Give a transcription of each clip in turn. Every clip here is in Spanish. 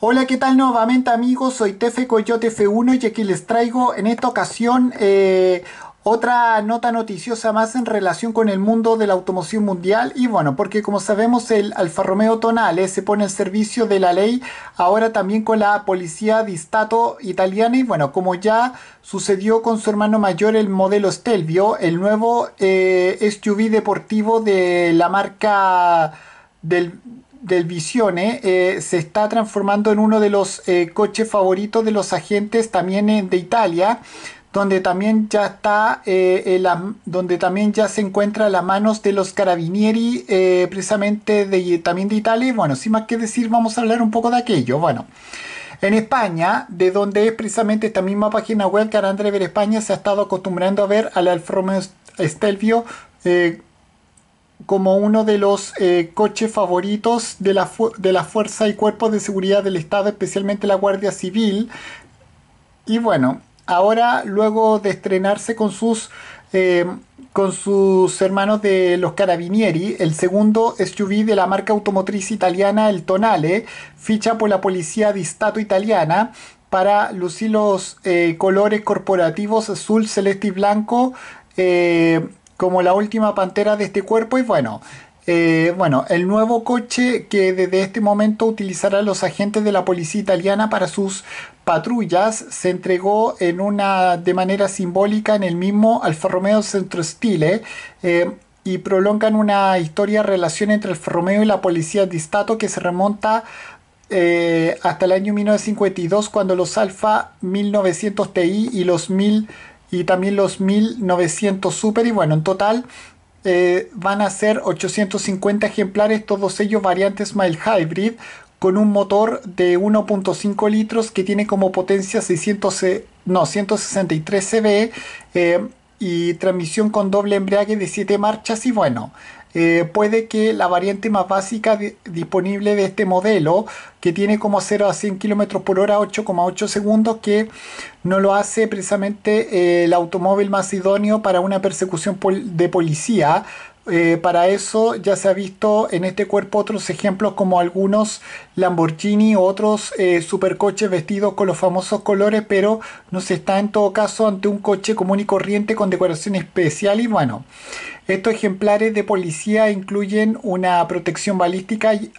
Hola, ¿qué tal nuevamente amigos? Soy Tefe Coyote F1 y aquí les traigo en esta ocasión eh, otra nota noticiosa más en relación con el mundo de la automoción mundial y bueno, porque como sabemos el Alfa Romeo Tonale se pone al servicio de la ley ahora también con la policía di italiana y bueno, como ya sucedió con su hermano mayor el modelo Stelvio, el nuevo eh, SUV deportivo de la marca del del Visione eh, se está transformando en uno de los eh, coches favoritos de los agentes también de Italia donde también ya está eh, donde también ya se encuentra las manos de los carabinieri precisamente de, también de Italia y bueno sin más que decir vamos a hablar un poco de aquello bueno en España, de donde es precisamente esta misma página web que Ver España se ha estado acostumbrando a ver al Alfa Romeo Estelvio como uno de los eh, coches favoritos de la, de la fuerza y cuerpos de seguridad del Estado, especialmente la Guardia Civil. Y bueno, ahora luego de estrenarse con sus, eh, con sus hermanos de los Carabinieri, el segundo SUV de la marca automotriz italiana, el Tonale, ficha por la policía di Stato italiana para lucir los eh, colores corporativos azul, celeste y blanco. Eh, como la última pantera de este cuerpo y bueno, eh, bueno, el nuevo coche que desde este momento utilizará los agentes de la policía italiana para sus patrullas se entregó en una, de manera simbólica en el mismo Alfa Romeo Centro Stile eh, y prolongan una historia relación entre el Romeo y la policía distato. Stato que se remonta eh, hasta el año 1952 cuando los Alfa 1900 Ti y los 1000 y también los 1900 Super. Y bueno, en total eh, van a ser 850 ejemplares, todos ellos variantes Mile Hybrid, con un motor de 1.5 litros que tiene como potencia 600, eh, no, 163 CV eh, y transmisión con doble embrague de 7 marchas. Y bueno, eh, puede que la variante más básica disponible de este modelo, que tiene como 0 a 100 km por hora 8,8 segundos, que no lo hace precisamente eh, el automóvil más idóneo para una persecución de policía, eh, para eso ya se ha visto en este cuerpo otros ejemplos como algunos Lamborghini, otros eh, supercoches vestidos con los famosos colores, pero no se está en todo caso ante un coche común y corriente con decoración especial y bueno. Estos ejemplares de policía incluyen una protección balística y,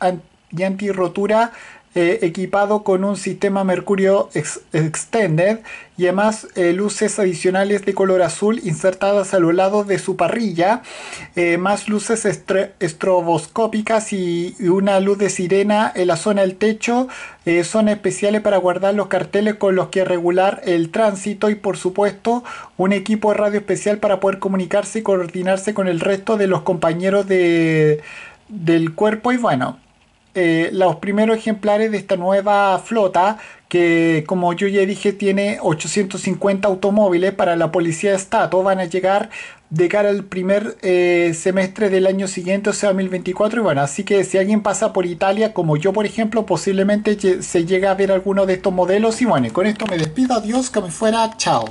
antirrotura eh, equipado con un sistema Mercurio Extended y además eh, luces adicionales de color azul insertadas a los lados de su parrilla, eh, más luces estroboscópicas y, una luz de sirena en la zona del techo son especiales para guardar los carteles con los que regular el tránsito y por supuesto un equipo de radio especial para poder comunicarse y coordinarse con el resto de los compañeros del cuerpo y bueno eh, los primeros ejemplares de esta nueva flota que como yo ya dije tiene 850 automóviles para la policía de Estado van a llegar de cara al primer eh, semestre del año siguiente, o sea 2024 y bueno, así que si alguien pasa por Italia como yo por ejemplo, posiblemente se llega a ver alguno de estos modelos y bueno, con esto me despido, adiós, que me fuera, chao.